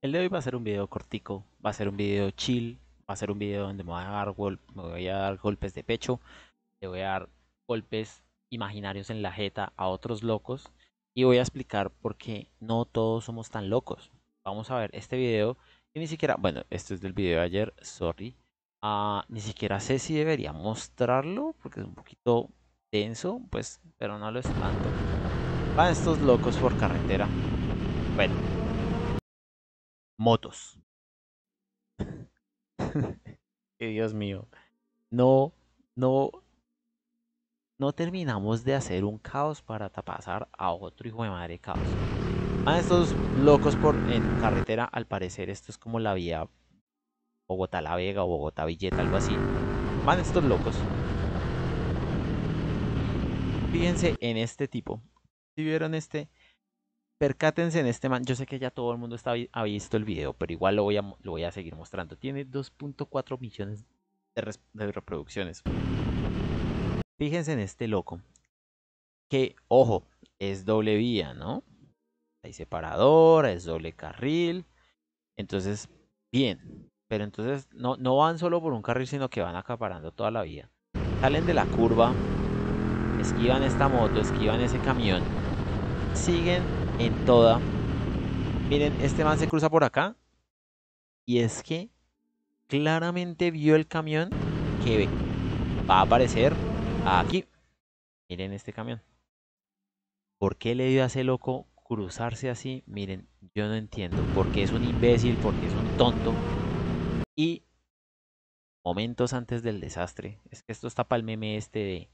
El de hoy va a ser un video cortico, va a ser un video chill, va a ser un video donde me voy a dar, golpes de pecho, le voy a dar golpes imaginarios en la jeta a otros locos y voy a explicar por qué no todos somos tan locos. Vamos a ver este video y ni siquiera, bueno, este es del video de ayer, sorry. Ah, ni siquiera sé si debería mostrarlo porque es un poquito denso, pues, pero no lo espanto Van estos locos por carretera. Bueno motos. Dios mío, no, no, no terminamos de hacer un caos para pasar a otro hijo de madre caos. Van ah, estos locos por en carretera, al parecer esto es como la vía Bogotá La Vega o Bogotá Villeta, algo así. Van estos locos. Fíjense en este tipo. Si vieron este, percátense en este man. Yo sé que ya todo el mundo ha visto el video, pero igual lo voy a, lo voy a seguir mostrando. Tiene 2.4 millones de, reproducciones. Fíjense en este loco. Que, ojo, es doble vía, ¿no? Hay separador, es doble carril. Entonces, bien. Pero entonces no, no van solo por un carril, sino que van acaparando toda la vía. Salen de la curva, esquivan esta moto, esquivan ese camión, siguen en toda. Miren, este man se cruza por acá. Y es que claramente vio el camión que va a aparecer aquí. Miren este camión. ¿Por qué le dio a ese loco cruzarse así? Miren, yo no entiendo. Porque es un imbécil, porque es un tonto. Y momentos antes del desastre. Es que esto está para el meme este de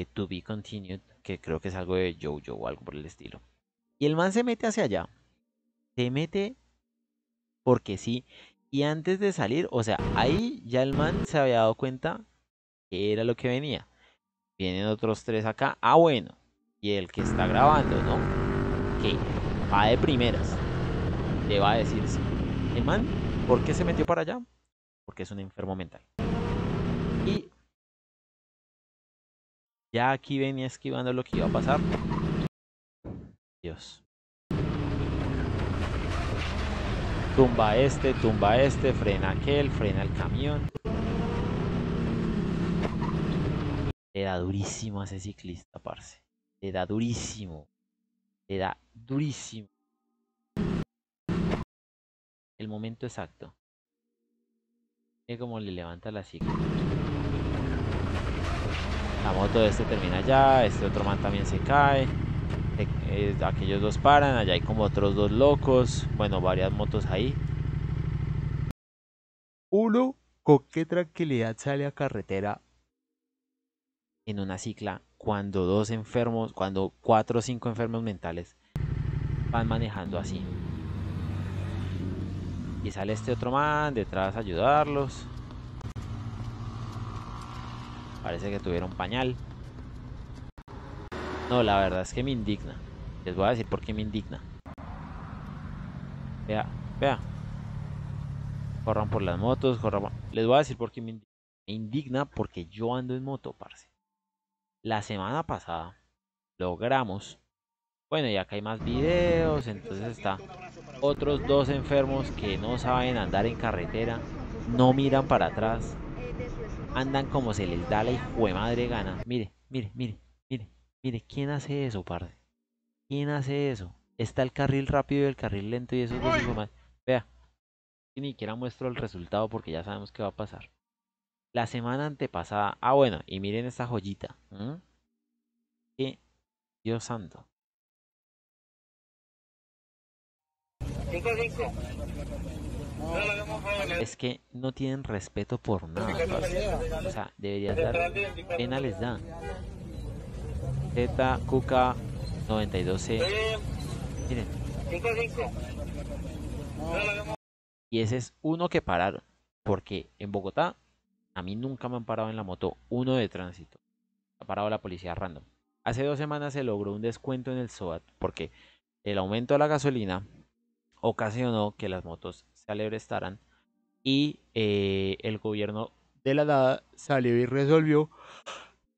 eh, To Be Continued, que creo que es algo de Jojo o algo por el estilo. Y el man se mete hacia allá. Se mete porque sí. Y antes de salir, o sea, ahí ya el man se había dado cuenta que era lo que venía. Vienen otros tres acá. Ah, bueno. Y el que está grabando, ¿no? Que va de primeras. Le va a decir El man, ¿por qué se metió para allá? Porque es un enfermo mental. Y ya aquí venía esquivando lo que iba a pasar. Tumba este, tumba este, frena aquel, frena el camión. Le da durísimo a ese ciclista, parce. Le da durísimo. Le da durísimo. El momento exacto. Es como le levanta la cicla. La moto de este termina ya este otro man también se cae. Eh, eh, aquellos dos paran, allá hay como otros dos locos, bueno, varias motos ahí. Uno, con qué tranquilidad sale a carretera en una cicla cuando dos enfermos, cuando cuatro o cinco enfermos mentales van manejando así. Y sale este otro man detrás a ayudarlos. Parece que tuvieron pañal. No, la verdad es que me indigna. Les voy a decir por qué me indigna. Vea, vea. Corran por las motos, corran... Les voy a decir por qué me indigna. Me indigna porque yo ando en moto, parce. La semana pasada logramos... Bueno, y acá hay más videos, entonces está... Otros dos enfermos que no saben andar en carretera, no miran para atrás, andan como se les da la hijo madre gana. Mire, mire, mire. Mire, ¿quién hace eso, padre? ¿Quién hace eso? Está el carril rápido y el carril lento y eso es lo más. Vea, ni siquiera muestro el resultado porque ya sabemos qué va a pasar. La semana antepasada. Ah, bueno, y miren esta joyita. Dios santo. Es que no tienen respeto por nada. O sea, debería dar. Pena les da. Z Cuca 92C. Y ese es uno que pararon. Porque en Bogotá, a mí nunca me han parado en la moto uno de tránsito. Ha parado la policía random. Hace dos semanas se logró un descuento en el SOAT porque el aumento de la gasolina ocasionó que las motos se alebrestaran y eh, el gobierno de la DADA salió y resolvió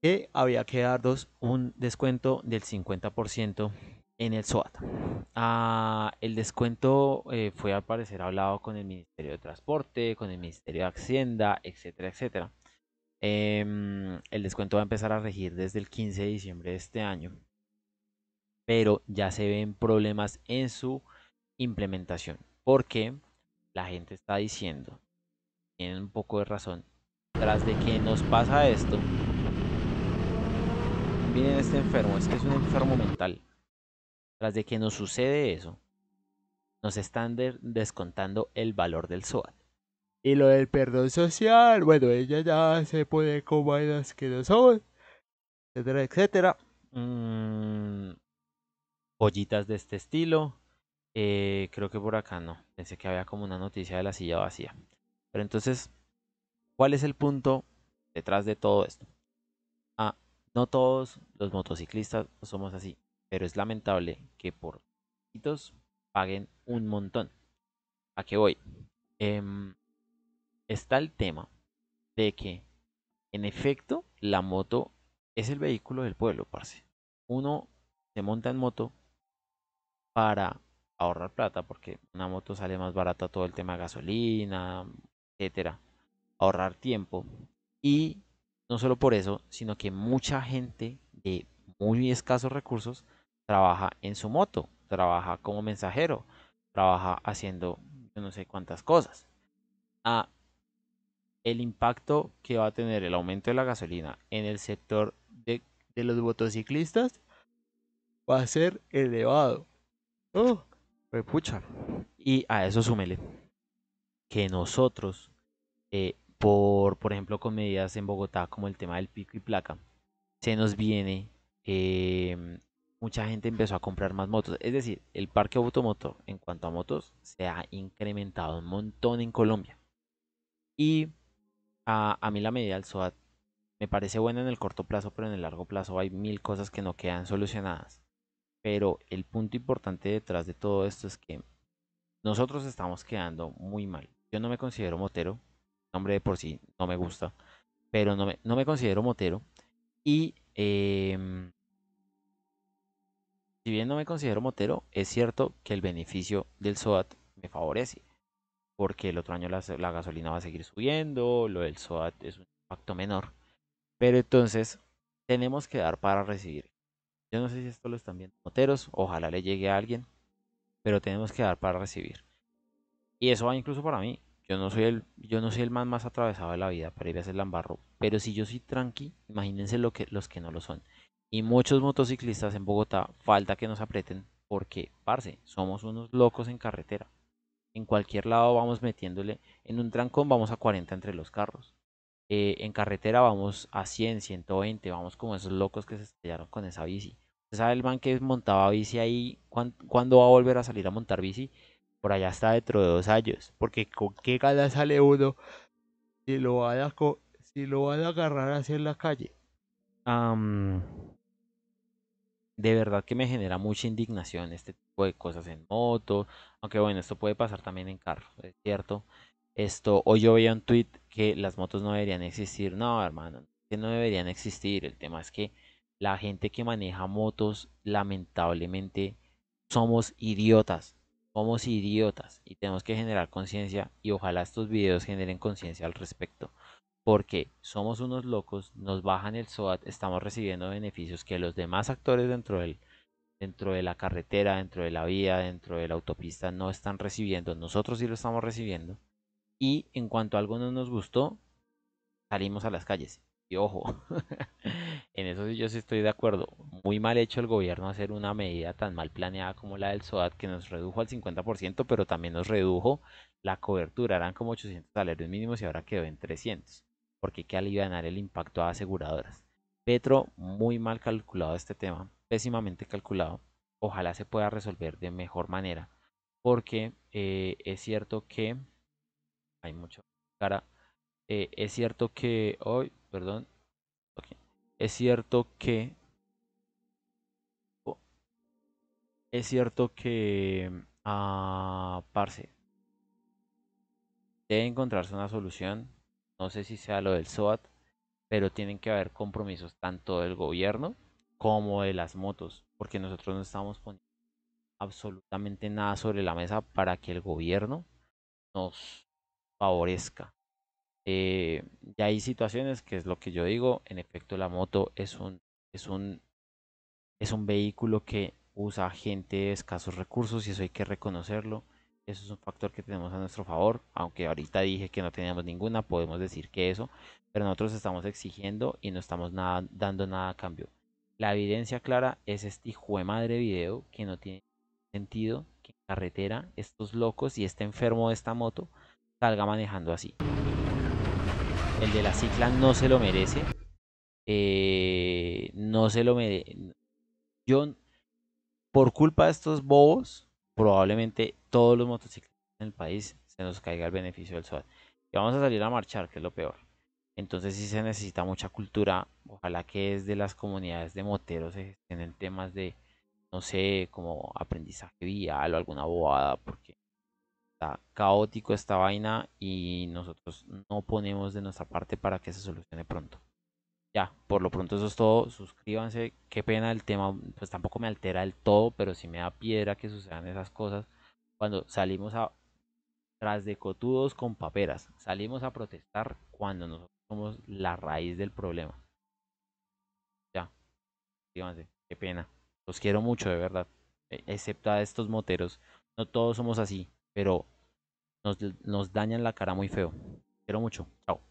que había que darnos un descuento del 50% en el SOAT. Ah, el descuento eh, fue al parecer hablado con el Ministerio de Transporte, con el Ministerio de Hacienda, etcétera, etcétera. Em, el descuento va a empezar a regir desde el 15 de diciembre de este año, pero ya se ven problemas en su implementación, porque la gente está diciendo, tienen un poco de razón, tras de que nos pasa esto, miren este enfermo, es que es un enfermo mental. Tras de que nos sucede eso, nos están descontando el valor del sol Y lo del perdón social, bueno, ella ya se puede como las que no son, etcétera, etcétera. pollitas mm, de este estilo. Eh, creo que por acá no. Pensé que había como una noticia de la silla vacía. Pero entonces, ¿cuál es el punto detrás de todo esto? No todos los motociclistas somos así, pero es lamentable que por poquitos paguen un montón. ¿A qué voy? Em, está el tema de que, en efecto, la moto es el vehículo del pueblo, parce. Uno se monta en moto para ahorrar plata, porque una moto sale más barata todo el tema de gasolina, etcétera. Ahorrar tiempo y no solo por eso, sino que mucha gente de muy escasos recursos trabaja en su moto, trabaja como mensajero, trabaja haciendo no sé cuántas cosas. Ah, el impacto que va a tener el aumento de la gasolina en el sector de, los motociclistas va a ser elevado. Oh, pues pucha. Y a eso súmele que nosotros eh, por, ejemplo, con medidas en Bogotá como el tema del pico y placa, se nos viene, em, mucha gente empezó a comprar más motos. Es decir, el parque automotor en cuanto a motos se ha incrementado un montón en Colombia. Y a, a mí la medida del SOAT me parece buena en el corto plazo, pero en el largo plazo hay mil cosas que no quedan solucionadas. Pero el punto importante detrás de todo esto es que nosotros estamos quedando muy mal. Yo no me considero motero, nombre de por sí no me gusta, pero no me, no me considero motero. Y em, si bien no me considero motero, es cierto que el beneficio del SOAT me favorece, porque el otro año la, la gasolina va a seguir subiendo, lo del SOAT es un impacto menor, pero entonces tenemos que dar para recibir. Yo no sé si esto lo están viendo moteros, ojalá le llegue a alguien, pero tenemos que dar para recibir. Y eso va incluso para mí. Yo no soy el, yo no soy el man más atravesado de la vida para ir a hacer lambarro. Pero si yo soy tranqui, imagínense lo que, los que no lo son. Y muchos motociclistas en Bogotá falta que nos aprieten porque, parce, somos unos locos en carretera. En cualquier lado vamos metiéndole. En un trancón vamos a 40 entre los carros. Eh, en carretera vamos a 100, 120. Vamos como esos locos que se estrellaron con esa bici. sabe el man que montaba bici ahí? ¿Cuándo va a volver a salir a montar bici? por allá está dentro de dos años. Porque con qué ganas sale uno si lo van a, si lo van a agarrar Hacia en la calle. de verdad que me genera mucha indignación este tipo de cosas en moto. Aunque bueno, esto puede pasar también en carro, es cierto. Esto, hoy yo veía un tweet que las motos no deberían existir. No, hermano, que no deberían existir. El tema es que la gente que maneja motos, lamentablemente, somos idiotas somos idiotas y tenemos que generar conciencia y ojalá estos videos generen conciencia al respecto. Porque somos unos locos, nos bajan el SOAT, estamos recibiendo beneficios que los demás actores dentro del, dentro de la carretera, dentro de la vía, dentro de la autopista no están recibiendo, nosotros sí lo estamos recibiendo. Y en cuanto algo no nos gustó, salimos a las calles y ojo, en eso yo sí estoy de acuerdo. Muy mal hecho el gobierno hacer una medida tan mal planeada como la del SOAT que nos redujo al 50%, pero también nos redujo la cobertura. Eran como 800 salarios mínimos y ahora quedó en 300, porque hay que aliviar el impacto a aseguradoras. Petro, muy mal calculado este tema, pésimamente calculado. Ojalá se pueda resolver de mejor manera, porque eh, es cierto que hay mucha cara. Eh, es cierto que hoy Perdón. Es cierto que... Oh, es cierto que... a ah, Parse Debe encontrarse una solución. No sé si sea lo del SOAT, pero tienen que haber compromisos tanto del gobierno como de las motos, porque nosotros no estamos poniendo absolutamente nada sobre la mesa para que el gobierno nos favorezca. Eh, y hay situaciones que es lo que yo digo, en efecto la moto es un, es un, es un vehículo que usa gente de escasos recursos y eso hay que reconocerlo. Eso es un factor que tenemos a nuestro favor, aunque ahorita dije que no teníamos ninguna, podemos decir que eso, pero nosotros estamos exigiendo y no estamos nada, dando nada a cambio. La evidencia clara es este hijo de madre video que no tiene sentido que en carretera estos locos y este enfermo de esta moto salga manejando así. El de la cicla no se lo merece. Eh, no se lo merece. Yo, por culpa de estos bobos, probablemente todos los motociclistas en el país se nos caiga el beneficio del SOAT. Y vamos a salir a marchar, que es lo peor. Entonces sí se necesita mucha cultura. Ojalá que desde las comunidades de moteros se gestionen temas de, no sé, como aprendizaje vial o alguna bobada, porque está caótico esta vaina y nosotros no ponemos de nuestra parte para que se solucione pronto. Ya, por lo pronto eso es todo. Suscríbanse. Qué pena el tema, pues tampoco me altera del todo, pero sí me da piedra que sucedan esas cosas. Cuando salimos a tras de cotudos con paperas, salimos a protestar cuando nosotros somos la raíz del problema. Ya, suscríbanse. Qué pena. Los quiero mucho, de verdad. E, excepto a estos moteros. No todos somos así pero nos, nos dañan la cara muy feo. Quiero mucho. Chao.